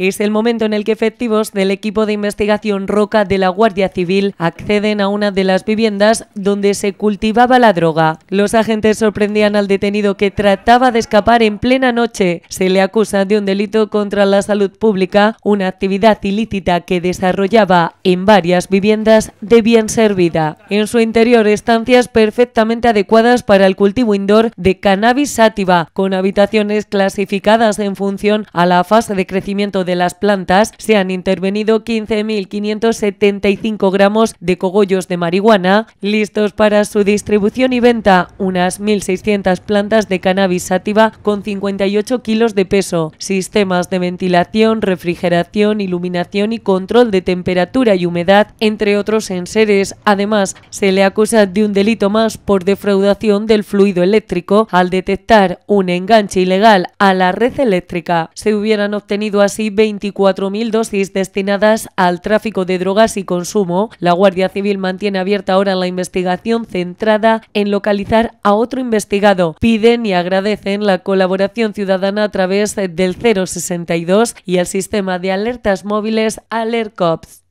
Es el momento en el que efectivos del equipo de investigación Roca de la Guardia Civil acceden a una de las viviendas donde se cultivaba la droga. Los agentes sorprendían al detenido que trataba de escapar en plena noche. Se le acusa de un delito contra la salud pública, una actividad ilícita que desarrollaba en varias viviendas de bien servida. En su interior, estancias perfectamente adecuadas para el cultivo indoor de cannabis sativa, con habitaciones clasificadas en función a la fase de crecimiento de de las plantas se han intervenido 15.575 gramos de cogollos de marihuana, listos para su distribución y venta, unas 1.600 plantas de cannabis sativa con 58 kilos de peso, sistemas de ventilación, refrigeración, iluminación y control de temperatura y humedad, entre otros enseres. Además, se le acusa de un delito más por defraudación del fluido eléctrico al detectar un enganche ilegal a la red eléctrica. Se hubieran obtenido así 24.000 dosis destinadas al tráfico de drogas y consumo. La Guardia Civil mantiene abierta ahora la investigación centrada en localizar a otro investigado. Piden y agradecen la colaboración ciudadana a través del 062 y el sistema de alertas móviles AlertCops.